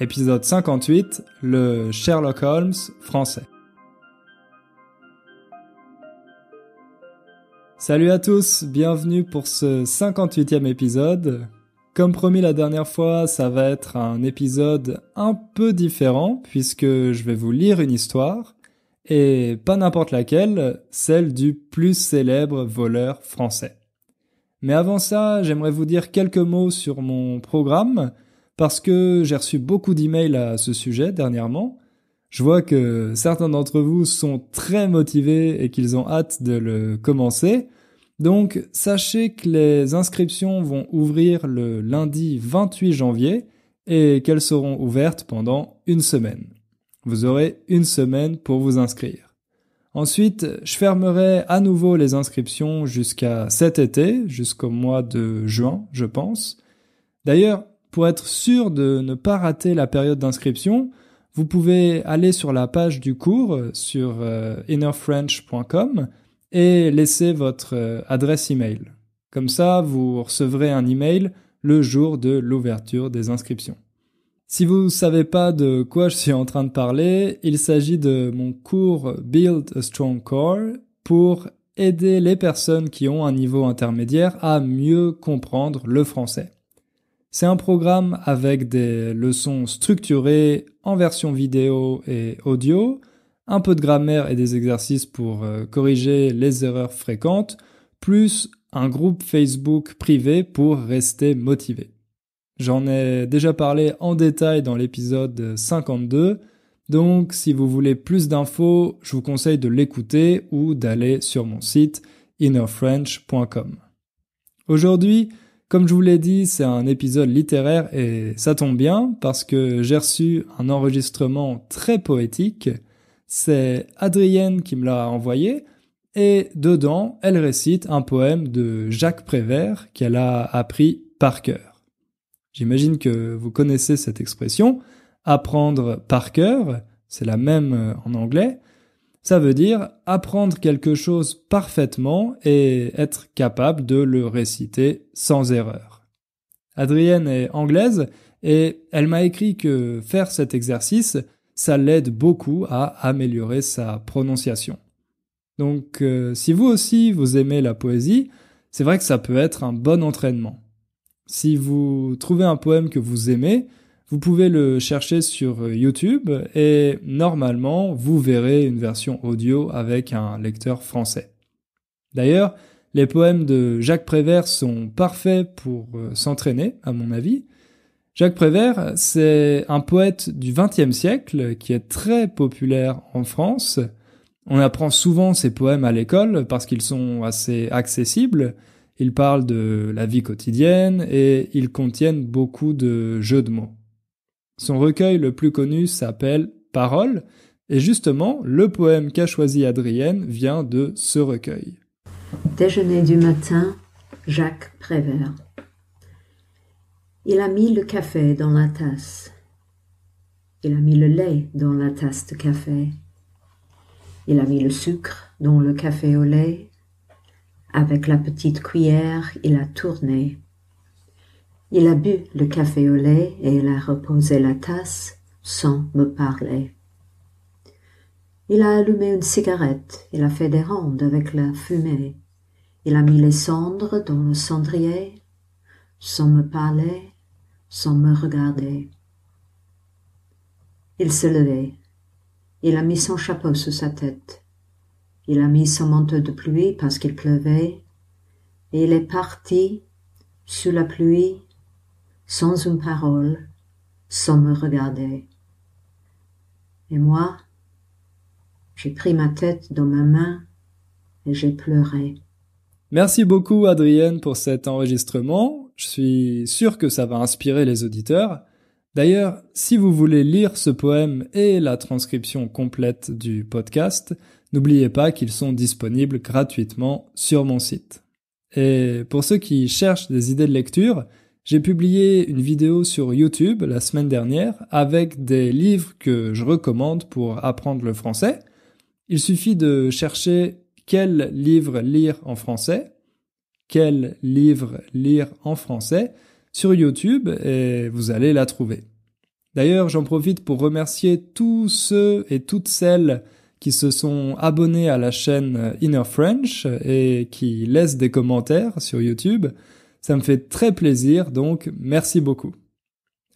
épisode 58, le Sherlock Holmes français. Salut à tous, bienvenue pour ce 58e épisode. Comme promis la dernière fois, ça va être un épisode un peu différent puisque je vais vous lire une histoire et pas n'importe laquelle, celle du plus célèbre voleur français. Mais avant ça, j'aimerais vous dire quelques mots sur mon programme, parce que j'ai reçu beaucoup d'emails à ce sujet dernièrement. Je vois que certains d'entre vous sont très motivés et qu'ils ont hâte de le commencer. Donc sachez que les inscriptions vont ouvrir le lundi 28 janvier et qu'elles seront ouvertes pendant une semaine. Vous aurez une semaine pour vous inscrire. Ensuite, je fermerai à nouveau les inscriptions jusqu'à cet été, jusqu'au mois de juin, je pense. D'ailleurs, pour être sûr de ne pas rater la période d'inscription, vous pouvez aller sur la page du cours euh, sur euh, innerfrench.com et laisser votre euh, adresse email. Comme ça, vous recevrez un email le jour de l'ouverture des inscriptions. Si vous ne savez pas de quoi je suis en train de parler, il s'agit de mon cours Build a Strong Core pour aider les personnes qui ont un niveau intermédiaire à mieux comprendre le français. C'est un programme avec des leçons structurées en version vidéo et audio, un peu de grammaire et des exercices pour euh, corriger les erreurs fréquentes, plus un groupe Facebook privé pour rester motivé. J'en ai déjà parlé en détail dans l'épisode 52, donc si vous voulez plus d'infos, je vous conseille de l'écouter ou d'aller sur mon site innerfrench.com. Aujourd'hui, comme je vous l'ai dit, c'est un épisode littéraire et ça tombe bien parce que j'ai reçu un enregistrement très poétique. C'est Adrienne qui me l'a envoyé et dedans, elle récite un poème de Jacques Prévert qu'elle a appris par cœur. J'imagine que vous connaissez cette expression, apprendre par cœur, c'est la même euh, en anglais, ça veut dire apprendre quelque chose parfaitement et être capable de le réciter sans erreur. Adrienne est anglaise et elle m'a écrit que faire cet exercice, ça l'aide beaucoup à améliorer sa prononciation. Donc euh, si vous aussi vous aimez la poésie, c'est vrai que ça peut être un bon entraînement. Si vous trouvez un poème que vous aimez, vous pouvez le chercher sur euh, YouTube et normalement vous verrez une version audio avec un lecteur français. D'ailleurs, les poèmes de Jacques Prévert sont parfaits pour euh, s'entraîner, à mon avis. Jacques Prévert, c'est un poète du XXe siècle qui est très populaire en France. On apprend souvent ses poèmes à l'école parce qu'ils sont assez accessibles. Ils parlent de la vie quotidienne et ils contiennent beaucoup de jeux de mots. Son recueil le plus connu s'appelle Paroles, et justement, le poème qu'a choisi Adrienne vient de ce recueil. Déjeuner du matin, Jacques Prévert. Il a mis le café dans la tasse. Il a mis le lait dans la tasse de café. Il a mis le sucre dans le café au lait. Avec la petite cuillère, il a tourné il a bu le café au lait et il a reposé la tasse sans me parler. Il a allumé une cigarette, il a fait des rondes avec la fumée, il a mis les cendres dans le cendrier, sans me parler, sans me regarder. Il s'est levé, il a mis son chapeau sous sa tête, il a mis son manteau de pluie parce qu'il pleuvait, et il est parti sous la pluie sans une parole, sans me regarder. Et moi, j'ai pris ma tête dans ma main et j'ai pleuré. Merci beaucoup Adrienne pour cet enregistrement. Je suis sûr que ça va inspirer les auditeurs. D'ailleurs, si vous voulez lire ce poème et la transcription complète du podcast, n'oubliez pas qu'ils sont disponibles gratuitement sur mon site. Et pour ceux qui cherchent des idées de lecture, j'ai publié une vidéo sur YouTube la semaine dernière avec des livres que je recommande pour apprendre le français. Il suffit de chercher quel livre lire en français, quel livre lire en français sur YouTube et vous allez la trouver. D'ailleurs, j'en profite pour remercier tous ceux et toutes celles qui se sont abonnés à la chaîne Inner French et qui laissent des commentaires sur YouTube. Ça me fait très plaisir, donc merci beaucoup.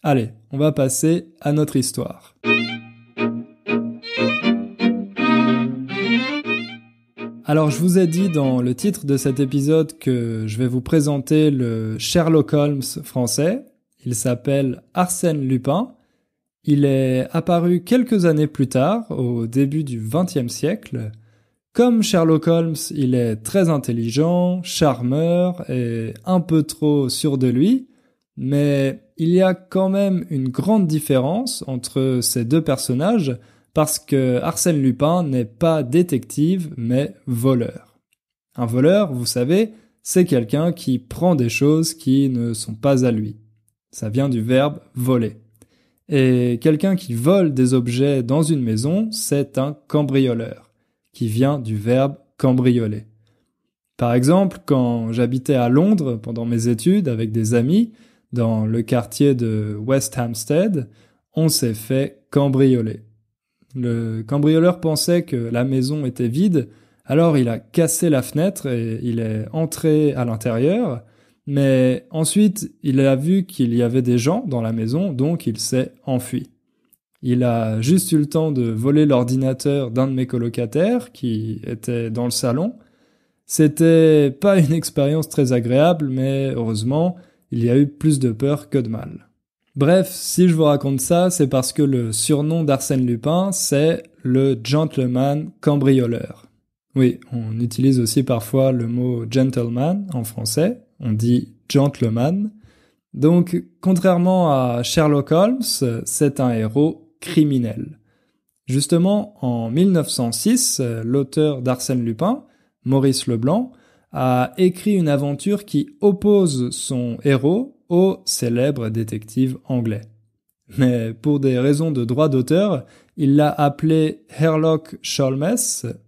Allez, on va passer à notre histoire. Alors je vous ai dit dans le titre de cet épisode que je vais vous présenter le Sherlock Holmes français. Il s'appelle Arsène Lupin. Il est apparu quelques années plus tard, au début du XXe siècle, comme Sherlock Holmes, il est très intelligent, charmeur et un peu trop sûr de lui, mais il y a quand même une grande différence entre ces deux personnages parce que Arsène Lupin n'est pas détective mais voleur. Un voleur, vous savez, c'est quelqu'un qui prend des choses qui ne sont pas à lui. Ça vient du verbe voler. Et quelqu'un qui vole des objets dans une maison, c'est un cambrioleur qui vient du verbe cambrioler. Par exemple, quand j'habitais à Londres pendant mes études avec des amis dans le quartier de West Hampstead, on s'est fait cambrioler. Le cambrioleur pensait que la maison était vide, alors il a cassé la fenêtre et il est entré à l'intérieur, mais ensuite il a vu qu'il y avait des gens dans la maison, donc il s'est enfui. Il a juste eu le temps de voler l'ordinateur d'un de mes colocataires qui était dans le salon. C'était pas une expérience très agréable, mais heureusement, il y a eu plus de peur que de mal. Bref, si je vous raconte ça, c'est parce que le surnom d'Arsène Lupin, c'est le gentleman cambrioleur. Oui, on utilise aussi parfois le mot gentleman en français, on dit gentleman. Donc, contrairement à Sherlock Holmes, c'est un héros criminel. Justement, en 1906, euh, l'auteur d'Arsène Lupin, Maurice Leblanc, a écrit une aventure qui oppose son héros au célèbre détective anglais. Mais pour des raisons de droit d'auteur, il l'a appelé Herlock Sholmes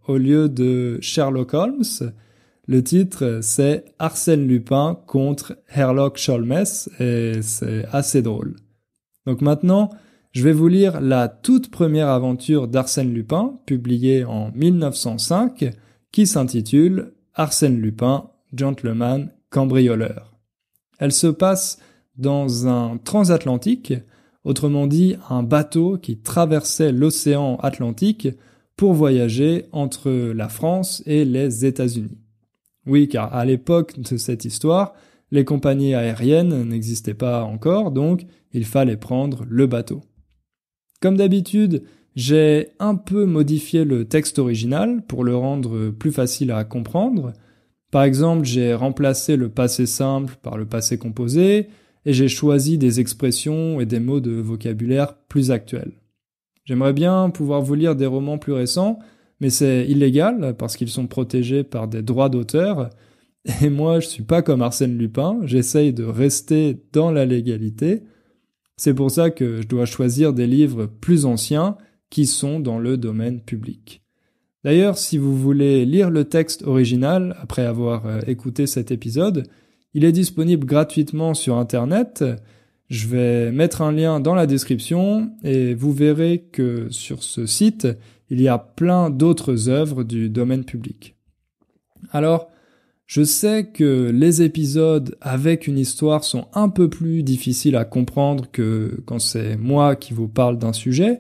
au lieu de Sherlock Holmes. Le titre, c'est Arsène Lupin contre Herlock Sholmes et c'est assez drôle. Donc maintenant, je vais vous lire la toute première aventure d'Arsène Lupin, publiée en 1905, qui s'intitule Arsène Lupin, gentleman cambrioleur. Elle se passe dans un transatlantique, autrement dit un bateau qui traversait l'océan Atlantique pour voyager entre la France et les États-Unis. Oui, car à l'époque de cette histoire, les compagnies aériennes n'existaient pas encore, donc il fallait prendre le bateau. Comme d'habitude, j'ai un peu modifié le texte original pour le rendre plus facile à comprendre. Par exemple, j'ai remplacé le passé simple par le passé composé, et j'ai choisi des expressions et des mots de vocabulaire plus actuels. J'aimerais bien pouvoir vous lire des romans plus récents, mais c'est illégal parce qu'ils sont protégés par des droits d'auteur. Et moi, je suis pas comme Arsène Lupin, j'essaye de rester dans la légalité, c'est pour ça que je dois choisir des livres plus anciens qui sont dans le domaine public. D'ailleurs, si vous voulez lire le texte original après avoir euh, écouté cet épisode, il est disponible gratuitement sur Internet. Je vais mettre un lien dans la description et vous verrez que sur ce site, il y a plein d'autres œuvres du domaine public. Alors, je sais que les épisodes avec une histoire sont un peu plus difficiles à comprendre que quand c'est moi qui vous parle d'un sujet,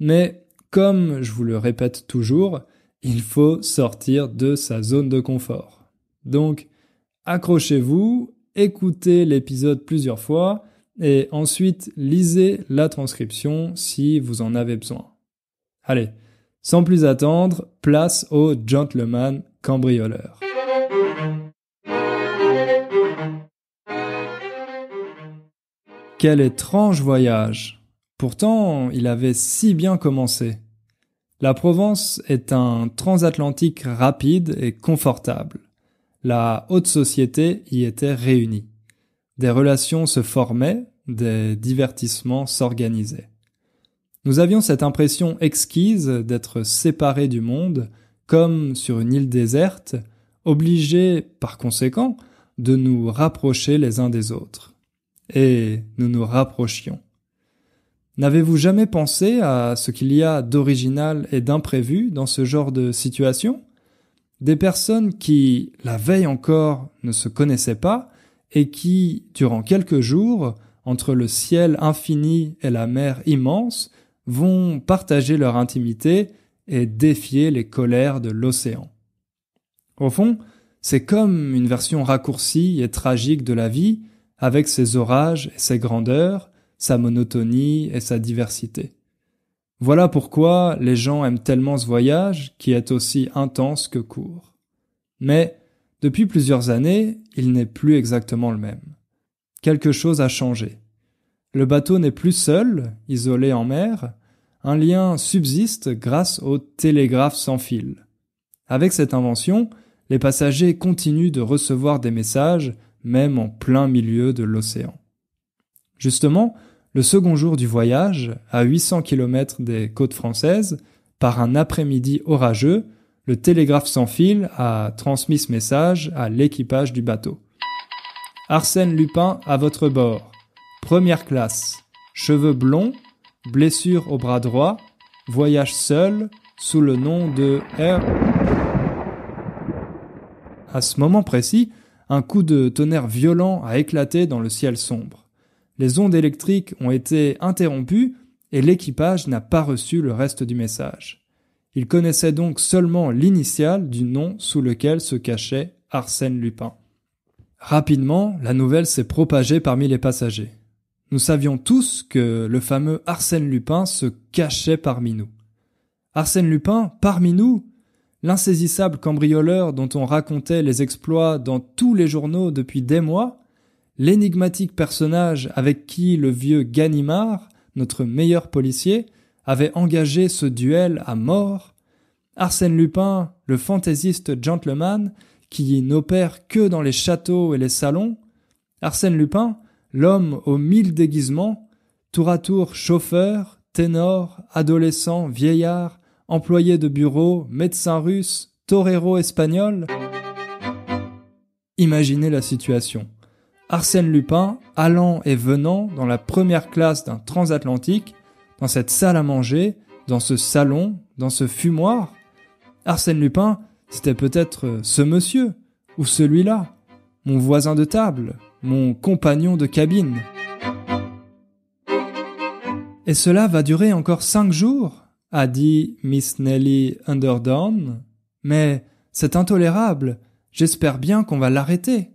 mais comme je vous le répète toujours, il faut sortir de sa zone de confort. Donc, accrochez-vous, écoutez l'épisode plusieurs fois, et ensuite lisez la transcription si vous en avez besoin. Allez, sans plus attendre, place au gentleman cambrioleur. Quel étrange voyage. Pourtant, il avait si bien commencé. La Provence est un transatlantique rapide et confortable. La haute société y était réunie. Des relations se formaient, des divertissements s'organisaient. Nous avions cette impression exquise d'être séparés du monde, comme sur une île déserte, obligés, par conséquent, de nous rapprocher les uns des autres et nous nous rapprochions. N'avez-vous jamais pensé à ce qu'il y a d'original et d'imprévu dans ce genre de situation Des personnes qui, la veille encore, ne se connaissaient pas et qui, durant quelques jours, entre le ciel infini et la mer immense, vont partager leur intimité et défier les colères de l'océan. Au fond, c'est comme une version raccourcie et tragique de la vie avec ses orages et ses grandeurs, sa monotonie et sa diversité. Voilà pourquoi les gens aiment tellement ce voyage qui est aussi intense que court. Mais, depuis plusieurs années, il n'est plus exactement le même. Quelque chose a changé. Le bateau n'est plus seul, isolé en mer, un lien subsiste grâce au télégraphe sans fil. Avec cette invention, les passagers continuent de recevoir des messages même en plein milieu de l'océan. Justement, le second jour du voyage, à 800 km des côtes françaises, par un après-midi orageux, le télégraphe sans fil a transmis ce message à l'équipage du bateau. Arsène Lupin à votre bord. Première classe. Cheveux blonds, blessure au bras droit, voyage seul, sous le nom de R. À ce moment précis, un coup de tonnerre violent a éclaté dans le ciel sombre. Les ondes électriques ont été interrompues et l'équipage n'a pas reçu le reste du message. Il connaissait donc seulement l'initiale du nom sous lequel se cachait Arsène Lupin. Rapidement, la nouvelle s'est propagée parmi les passagers. Nous savions tous que le fameux Arsène Lupin se cachait parmi nous. Arsène Lupin, parmi nous, L'insaisissable cambrioleur dont on racontait les exploits dans tous les journaux depuis des mois, l'énigmatique personnage avec qui le vieux Ganimard, notre meilleur policier, avait engagé ce duel à mort, Arsène Lupin, le fantaisiste gentleman, qui n'opère que dans les châteaux et les salons, Arsène Lupin, l'homme aux mille déguisements, tour à tour chauffeur, ténor, adolescent, vieillard, Employé de bureau, médecin russe, torero espagnol, Imaginez la situation. Arsène Lupin, allant et venant dans la première classe d'un transatlantique, dans cette salle à manger, dans ce salon, dans ce fumoir. Arsène Lupin, c'était peut-être ce monsieur, ou celui-là, mon voisin de table, mon compagnon de cabine. Et cela va durer encore cinq jours a dit Miss Nelly Underdown. Mais c'est intolérable. J'espère bien qu'on va l'arrêter.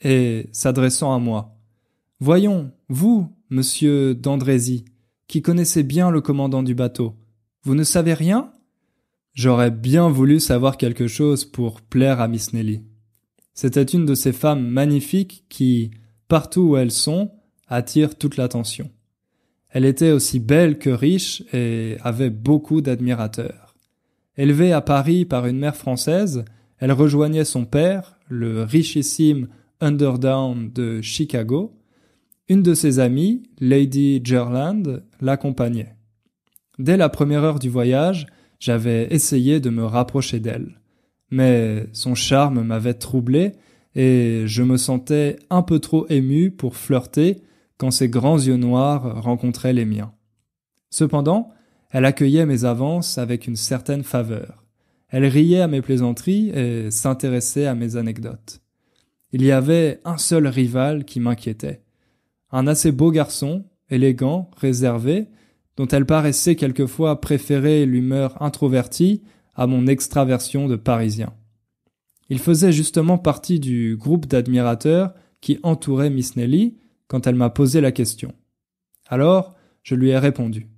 Et, s'adressant à moi, Voyons, vous, monsieur d'Andrézy, qui connaissez bien le commandant du bateau, vous ne savez rien? J'aurais bien voulu savoir quelque chose pour plaire à Miss Nelly. C'était une de ces femmes magnifiques qui, partout où elles sont, attirent toute l'attention. Elle était aussi belle que riche et avait beaucoup d'admirateurs. Élevée à Paris par une mère française, elle rejoignait son père, le richissime Underdown de Chicago. Une de ses amies, Lady Gerland, l'accompagnait. Dès la première heure du voyage, j'avais essayé de me rapprocher d'elle. Mais son charme m'avait troublé et je me sentais un peu trop ému pour flirter quand ses grands yeux noirs rencontraient les miens. Cependant, elle accueillait mes avances avec une certaine faveur. Elle riait à mes plaisanteries et s'intéressait à mes anecdotes. Il y avait un seul rival qui m'inquiétait. Un assez beau garçon, élégant, réservé, dont elle paraissait quelquefois préférer l'humeur introvertie à mon extraversion de parisien. Il faisait justement partie du groupe d'admirateurs qui entourait Miss Nelly, quand elle m'a posé la question. Alors, je lui ai répondu.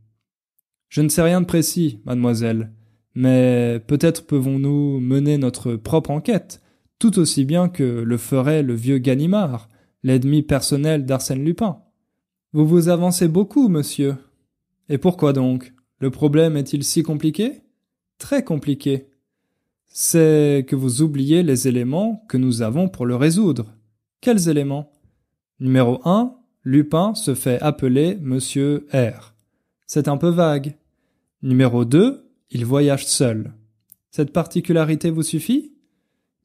Je ne sais rien de précis, mademoiselle, mais peut-être pouvons-nous mener notre propre enquête, tout aussi bien que le ferait le vieux Ganimard, l'ennemi personnel d'Arsène Lupin. Vous vous avancez beaucoup, monsieur. Et pourquoi donc Le problème est-il si compliqué Très compliqué. C'est que vous oubliez les éléments que nous avons pour le résoudre. Quels éléments Numéro 1, Lupin se fait appeler Monsieur R. C'est un peu vague. Numéro 2, il voyage seul. Cette particularité vous suffit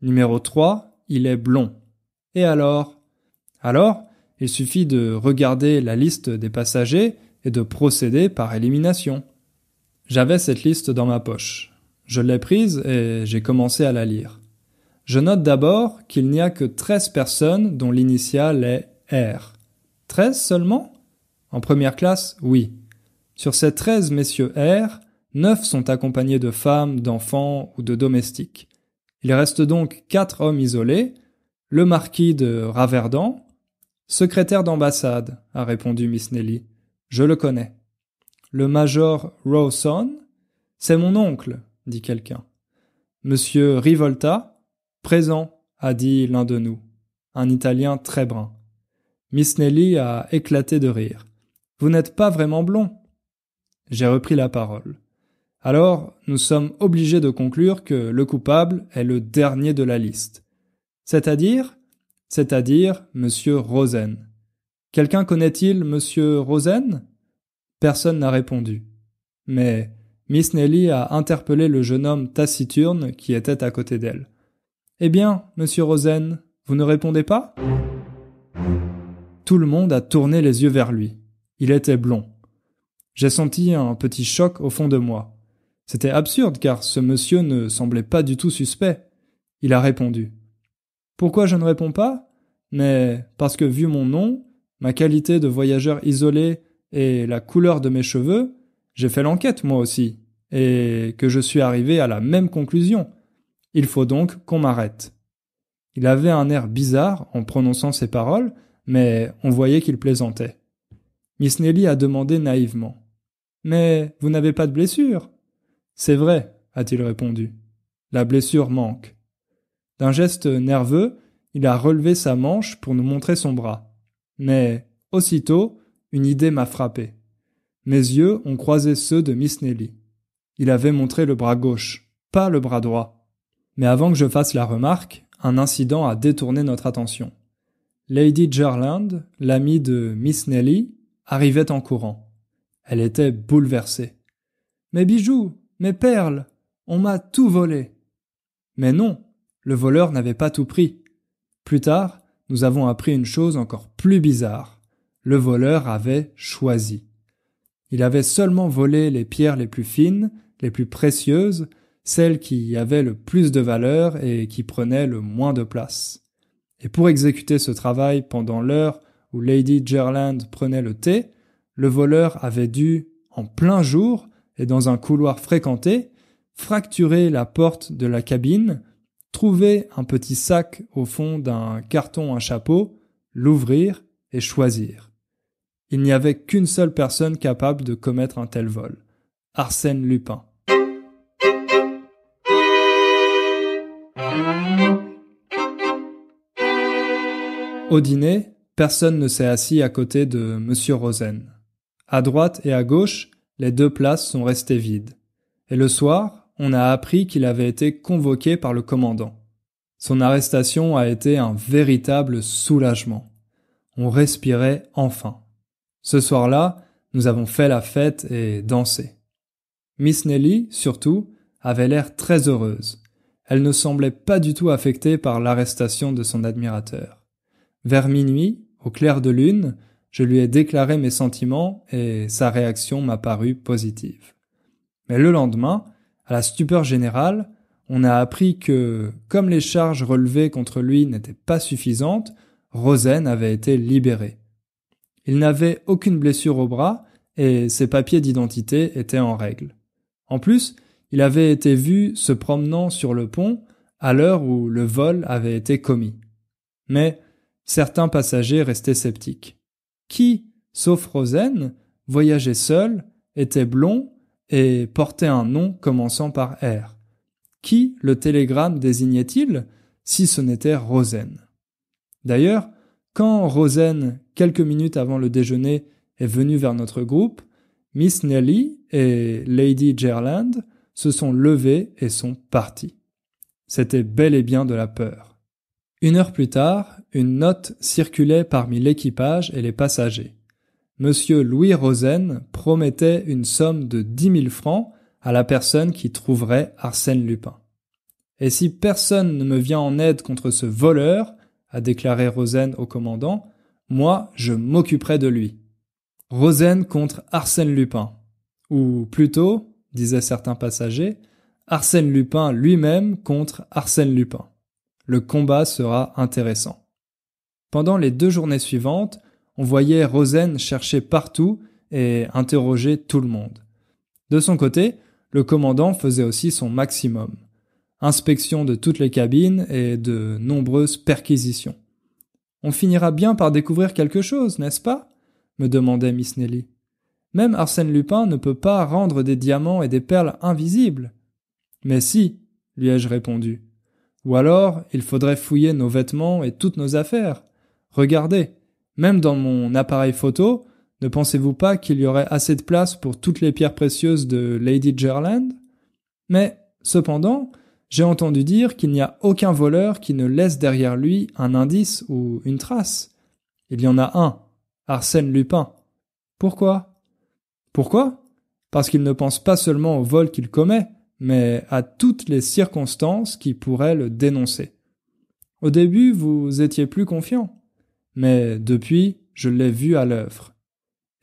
Numéro 3, il est blond. Et alors Alors, il suffit de regarder la liste des passagers et de procéder par élimination. J'avais cette liste dans ma poche. Je l'ai prise et j'ai commencé à la lire. Je note d'abord qu'il n'y a que 13 personnes dont l'initiale est R. 13 seulement En première classe, oui. Sur ces treize messieurs R, neuf sont accompagnés de femmes, d'enfants ou de domestiques. Il reste donc quatre hommes isolés, le marquis de Raverdan, Secrétaire d'ambassade, a répondu Miss Nelly. Je le connais. Le major Rawson C'est mon oncle, dit quelqu'un. Monsieur Rivolta Présent, a dit l'un de nous, un Italien très brun. Miss Nelly a éclaté de rire. Vous n'êtes pas vraiment blond. J'ai repris la parole. Alors, nous sommes obligés de conclure que le coupable est le dernier de la liste. C'est-à-dire C'est-à-dire monsieur Rosen. Quelqu'un connaît-il monsieur Rosen Personne n'a répondu. Mais Miss Nelly a interpellé le jeune homme taciturne qui était à côté d'elle. Eh bien, monsieur Rosen, vous ne répondez pas? Tout le monde a tourné les yeux vers lui. Il était blond. J'ai senti un petit choc au fond de moi. C'était absurde car ce monsieur ne semblait pas du tout suspect. Il a répondu. Pourquoi je ne réponds pas Mais parce que vu mon nom, ma qualité de voyageur isolé et la couleur de mes cheveux, j'ai fait l'enquête moi aussi, et que je suis arrivé à la même conclusion. Il faut donc qu'on m'arrête. Il avait un air bizarre en prononçant ces paroles, mais on voyait qu'il plaisantait. Miss Nelly a demandé naïvement. Mais vous n'avez pas de blessure C'est vrai, a-t-il répondu. La blessure manque. D'un geste nerveux, il a relevé sa manche pour nous montrer son bras. Mais, aussitôt, une idée m'a frappé. Mes yeux ont croisé ceux de Miss Nelly. Il avait montré le bras gauche, pas le bras droit. Mais avant que je fasse la remarque, un incident a détourné notre attention. Lady Gerland, l'amie de Miss Nelly, arrivait en courant. Elle était bouleversée. Mes bijoux, mes perles, on m'a tout volé. Mais non, le voleur n'avait pas tout pris. Plus tard, nous avons appris une chose encore plus bizarre. Le voleur avait choisi. Il avait seulement volé les pierres les plus fines, les plus précieuses, celles qui avaient le plus de valeur et qui prenaient le moins de place. Et pour exécuter ce travail pendant l'heure où Lady Gerland prenait le thé, le voleur avait dû, en plein jour et dans un couloir fréquenté, fracturer la porte de la cabine, trouver un petit sac au fond d'un carton à chapeau, l'ouvrir et choisir. Il n'y avait qu'une seule personne capable de commettre un tel vol, Arsène Lupin. Au dîner, personne ne s'est assis à côté de M. Rosen. À droite et à gauche, les deux places sont restées vides. Et le soir, on a appris qu'il avait été convoqué par le commandant. Son arrestation a été un véritable soulagement. On respirait enfin. Ce soir-là, nous avons fait la fête et dansé. Miss Nelly, surtout, avait l'air très heureuse. Elle ne semblait pas du tout affectée par l'arrestation de son admirateur. Vers minuit, au clair de lune, je lui ai déclaré mes sentiments et sa réaction m'a paru positive. Mais le lendemain, à la stupeur générale, on a appris que, comme les charges relevées contre lui n'étaient pas suffisantes, Rosen avait été libéré. Il n'avait aucune blessure au bras et ses papiers d'identité étaient en règle. En plus, il avait été vu se promenant sur le pont à l'heure où le vol avait été commis. Mais Certains passagers restaient sceptiques. Qui, sauf Rosen, voyageait seul, était blond et portait un nom commençant par R Qui le télégramme désignait-il si ce n'était Rosen D'ailleurs, quand Rosen, quelques minutes avant le déjeuner, est venu vers notre groupe, Miss Nelly et Lady Gerland se sont levées et sont parties. C'était bel et bien de la peur. Une heure plus tard, une note circulait parmi l'équipage et les passagers. Monsieur Louis Rosen promettait une somme de dix mille francs à la personne qui trouverait Arsène Lupin. Et si personne ne me vient en aide contre ce voleur, a déclaré Rosen au commandant, moi je m'occuperai de lui. Rosen contre Arsène Lupin. Ou plutôt, disaient certains passagers, Arsène Lupin lui-même contre Arsène Lupin. Le combat sera intéressant. Pendant les deux journées suivantes, on voyait Rosen chercher partout et interroger tout le monde. De son côté, le commandant faisait aussi son maximum. Inspection de toutes les cabines et de nombreuses perquisitions. On finira bien par découvrir quelque chose, n'est-ce pas me demandait Miss Nelly. Même Arsène Lupin ne peut pas rendre des diamants et des perles invisibles. Mais si, lui ai-je répondu. Ou alors, il faudrait fouiller nos vêtements et toutes nos affaires. Regardez, même dans mon appareil photo, ne pensez-vous pas qu'il y aurait assez de place pour toutes les pierres précieuses de Lady Gerland Mais, cependant, j'ai entendu dire qu'il n'y a aucun voleur qui ne laisse derrière lui un indice ou une trace. Il y en a un, Arsène Lupin. Pourquoi Pourquoi Parce qu'il ne pense pas seulement au vol qu'il commet, mais à toutes les circonstances qui pourraient le dénoncer. Au début, vous étiez plus confiant, mais depuis, je l'ai vu à l'œuvre.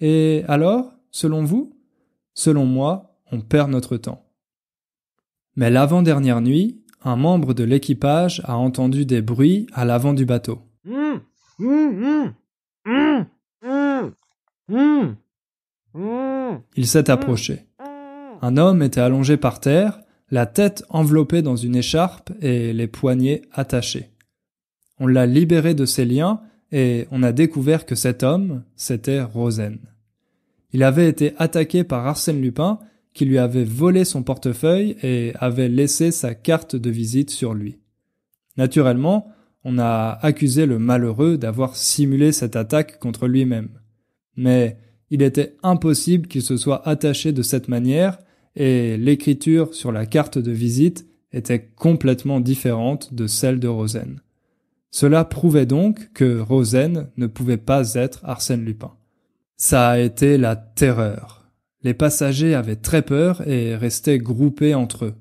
Et alors, selon vous Selon moi, on perd notre temps. Mais l'avant-dernière nuit, un membre de l'équipage a entendu des bruits à l'avant du bateau. Hum, hum, hum, il s'est approché. Un homme était allongé par terre, la tête enveloppée dans une écharpe et les poignets attachés. On l'a libéré de ses liens et on a découvert que cet homme, c'était Rosen. Il avait été attaqué par Arsène Lupin qui lui avait volé son portefeuille et avait laissé sa carte de visite sur lui. Naturellement, on a accusé le malheureux d'avoir simulé cette attaque contre lui-même. Mais il était impossible qu'il se soit attaché de cette manière et l'écriture sur la carte de visite était complètement différente de celle de Rosen. Cela prouvait donc que Rosen ne pouvait pas être Arsène Lupin. Ça a été la terreur. Les passagers avaient très peur et restaient groupés entre eux.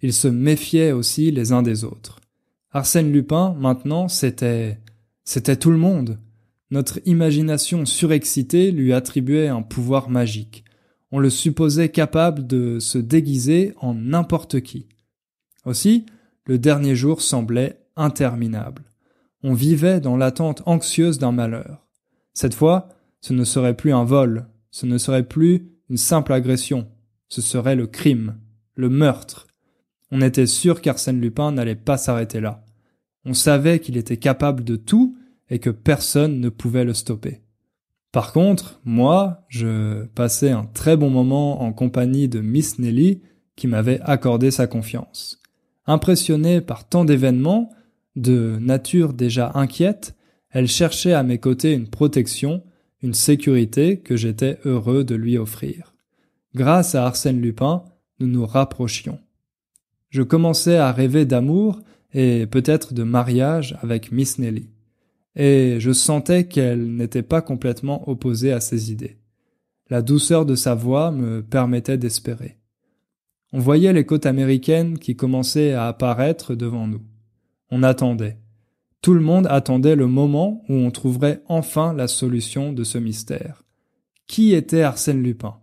Ils se méfiaient aussi les uns des autres. Arsène Lupin, maintenant, c'était... c'était tout le monde. Notre imagination surexcitée lui attribuait un pouvoir magique on le supposait capable de se déguiser en n'importe qui. Aussi, le dernier jour semblait interminable. On vivait dans l'attente anxieuse d'un malheur. Cette fois, ce ne serait plus un vol, ce ne serait plus une simple agression, ce serait le crime, le meurtre. On était sûr qu'Arsène Lupin n'allait pas s'arrêter là. On savait qu'il était capable de tout et que personne ne pouvait le stopper. Par contre, moi, je passais un très bon moment en compagnie de Miss Nelly, qui m'avait accordé sa confiance. Impressionnée par tant d'événements, de nature déjà inquiète, elle cherchait à mes côtés une protection, une sécurité que j'étais heureux de lui offrir. Grâce à Arsène Lupin, nous nous rapprochions. Je commençais à rêver d'amour et peut-être de mariage avec Miss Nelly et je sentais qu'elle n'était pas complètement opposée à ses idées. La douceur de sa voix me permettait d'espérer. On voyait les côtes américaines qui commençaient à apparaître devant nous. On attendait. Tout le monde attendait le moment où on trouverait enfin la solution de ce mystère. Qui était Arsène Lupin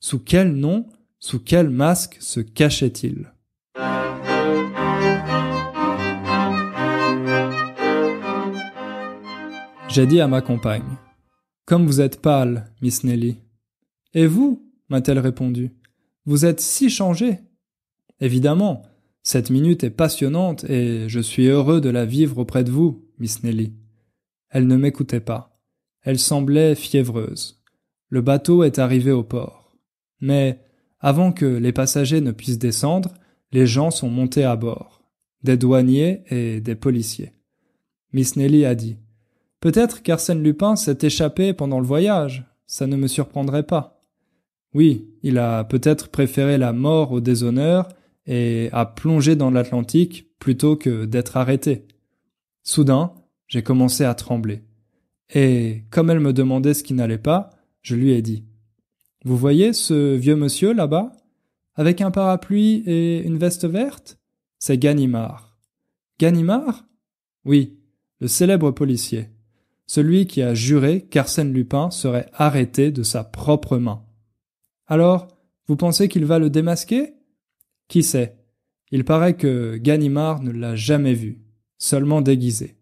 Sous quel nom, sous quel masque se cachait-il J'ai dit à ma compagne. Comme vous êtes pâle, Miss Nelly. Et vous m'a-t-elle répondu. Vous êtes si changée !»« Évidemment, cette minute est passionnante et je suis heureux de la vivre auprès de vous, Miss Nelly. Elle ne m'écoutait pas. Elle semblait fiévreuse. Le bateau est arrivé au port. Mais avant que les passagers ne puissent descendre, les gens sont montés à bord, des douaniers et des policiers. Miss Nelly a dit Peut-être qu'Arsène Lupin s'est échappé pendant le voyage, ça ne me surprendrait pas. Oui, il a peut-être préféré la mort au déshonneur et a plongé dans l'Atlantique plutôt que d'être arrêté. Soudain, j'ai commencé à trembler. Et comme elle me demandait ce qui n'allait pas, je lui ai dit Vous voyez ce vieux monsieur là-bas Avec un parapluie et une veste verte C'est Ganimard. Ganimard Oui, le célèbre policier celui qui a juré qu'Arsène Lupin serait arrêté de sa propre main. Alors, vous pensez qu'il va le démasquer Qui sait Il paraît que Ganimard ne l'a jamais vu, seulement déguisé.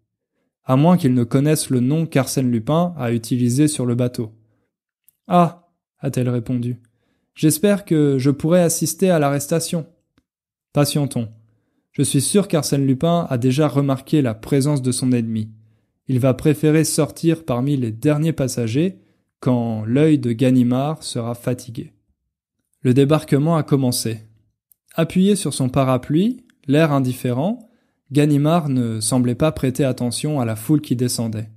À moins qu'il ne connaisse le nom qu'Arsène Lupin a utilisé sur le bateau. Ah a-t-elle répondu. J'espère que je pourrai assister à l'arrestation. Patientons. Je suis sûr qu'Arsène Lupin a déjà remarqué la présence de son ennemi il va préférer sortir parmi les derniers passagers quand l'œil de Ganimard sera fatigué. Le débarquement a commencé. Appuyé sur son parapluie, l'air indifférent, Ganimard ne semblait pas prêter attention à la foule qui descendait.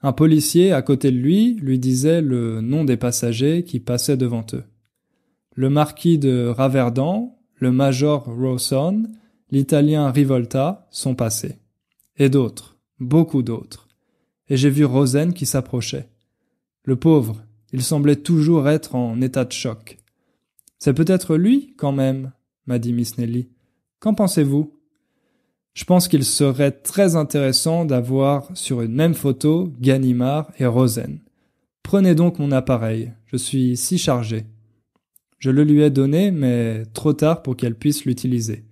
Un policier à côté de lui lui disait le nom des passagers qui passaient devant eux. Le marquis de Raverdan, le major Rawson, l'italien Rivolta sont passés. Et d'autres beaucoup d'autres. Et j'ai vu Rosen qui s'approchait. Le pauvre, il semblait toujours être en état de choc. C'est peut-être lui, quand même, m'a dit Miss Nelly. Qu'en pensez-vous Je pense qu'il serait très intéressant d'avoir sur une même photo Ganimard et Rosen. Prenez donc mon appareil, je suis si chargé. Je le lui ai donné, mais trop tard pour qu'elle puisse l'utiliser.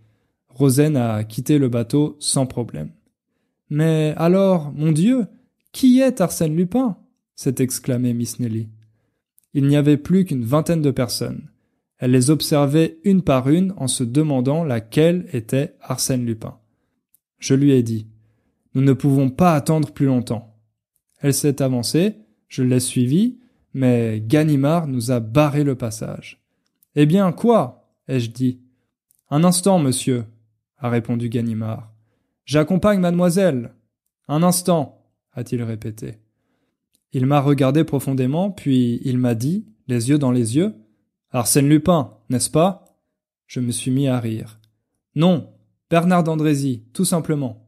Rosen a quitté le bateau sans problème. Mais alors, mon Dieu, qui est Arsène Lupin s'est exclamée Miss Nelly. Il n'y avait plus qu'une vingtaine de personnes. Elle les observait une par une en se demandant laquelle était Arsène Lupin. Je lui ai dit Nous ne pouvons pas attendre plus longtemps. Elle s'est avancée, je l'ai suivie, mais Ganimard nous a barré le passage. Eh bien, quoi ai-je dit. Un instant, monsieur, a répondu Ganimard. J'accompagne mademoiselle. Un instant, a-t-il répété. Il m'a regardé profondément, puis il m'a dit, les yeux dans les yeux, Arsène Lupin, n'est-ce pas Je me suis mis à rire. Non, Bernard d'Andrézy, tout simplement.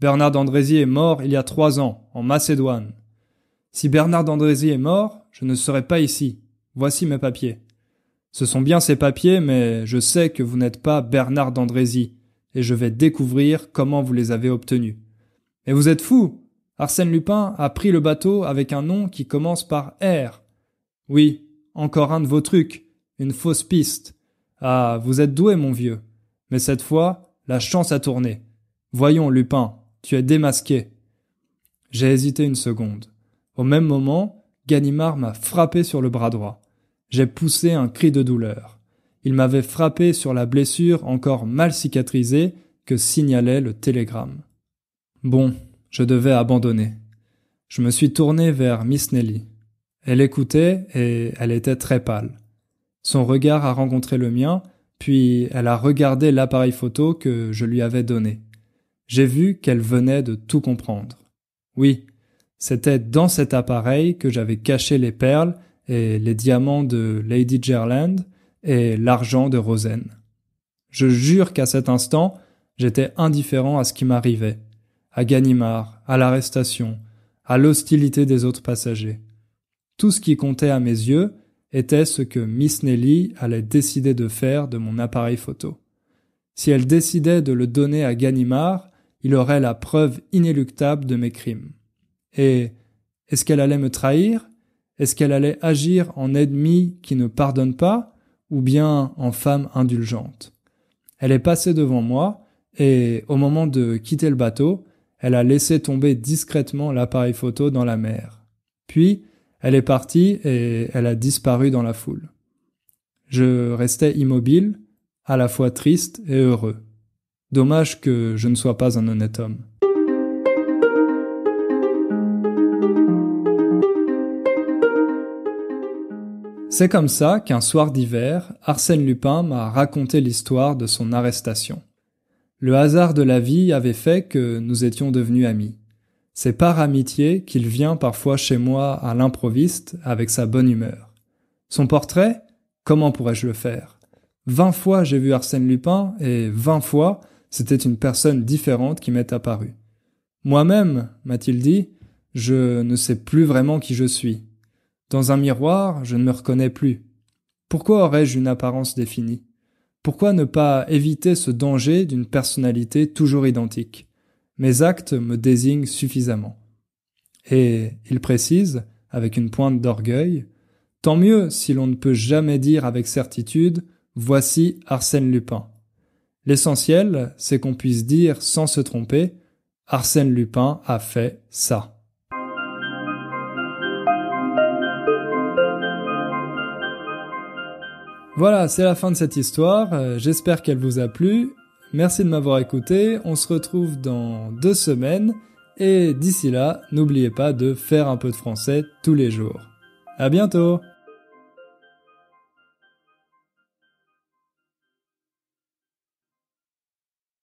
Bernard d'Andrézy est mort il y a trois ans, en Macédoine. Si Bernard d'Andrézy est mort, je ne serai pas ici. Voici mes papiers. Ce sont bien ces papiers, mais je sais que vous n'êtes pas Bernard d'Andrézy et je vais découvrir comment vous les avez obtenus. Mais vous êtes fou Arsène Lupin a pris le bateau avec un nom qui commence par R. Oui, encore un de vos trucs, une fausse piste. Ah, vous êtes doué, mon vieux. Mais cette fois, la chance a tourné. Voyons, Lupin, tu es démasqué. J'ai hésité une seconde. Au même moment, Ganimard m'a frappé sur le bras droit. J'ai poussé un cri de douleur il m'avait frappé sur la blessure encore mal cicatrisée que signalait le télégramme. Bon, je devais abandonner. Je me suis tourné vers Miss Nelly. Elle écoutait et elle était très pâle. Son regard a rencontré le mien, puis elle a regardé l'appareil photo que je lui avais donné. J'ai vu qu'elle venait de tout comprendre. Oui, c'était dans cet appareil que j'avais caché les perles et les diamants de Lady Gerland, et l'argent de Rosen. Je jure qu'à cet instant, j'étais indifférent à ce qui m'arrivait, à Ganimard, à l'arrestation, à l'hostilité des autres passagers. Tout ce qui comptait à mes yeux était ce que Miss Nelly allait décider de faire de mon appareil photo. Si elle décidait de le donner à Ganimard, il aurait la preuve inéluctable de mes crimes. Et est-ce qu'elle allait me trahir Est-ce qu'elle allait agir en ennemi qui ne pardonne pas ou bien en femme indulgente. Elle est passée devant moi, et au moment de quitter le bateau, elle a laissé tomber discrètement l'appareil photo dans la mer. Puis, elle est partie et elle a disparu dans la foule. Je restais immobile, à la fois triste et heureux. Dommage que je ne sois pas un honnête homme. C'est comme ça qu'un soir d'hiver, Arsène Lupin m'a raconté l'histoire de son arrestation. Le hasard de la vie avait fait que nous étions devenus amis. C'est par amitié qu'il vient parfois chez moi à l'improviste avec sa bonne humeur. Son portrait Comment pourrais-je le faire Vingt fois j'ai vu Arsène Lupin et vingt fois c'était une personne différente qui m'est apparue. Moi-même, m'a-t-il dit, je ne sais plus vraiment qui je suis. Dans un miroir, je ne me reconnais plus. Pourquoi aurais-je une apparence définie Pourquoi ne pas éviter ce danger d'une personnalité toujours identique Mes actes me désignent suffisamment. Et il précise, avec une pointe d'orgueil, Tant mieux si l'on ne peut jamais dire avec certitude Voici Arsène Lupin. L'essentiel, c'est qu'on puisse dire sans se tromper Arsène Lupin a fait ça. Voilà, c'est la fin de cette histoire. Euh, j'espère qu'elle vous a plu. Merci de m'avoir écouté. On se retrouve dans deux semaines. Et d'ici là, n'oubliez pas de faire un peu de français tous les jours. À bientôt!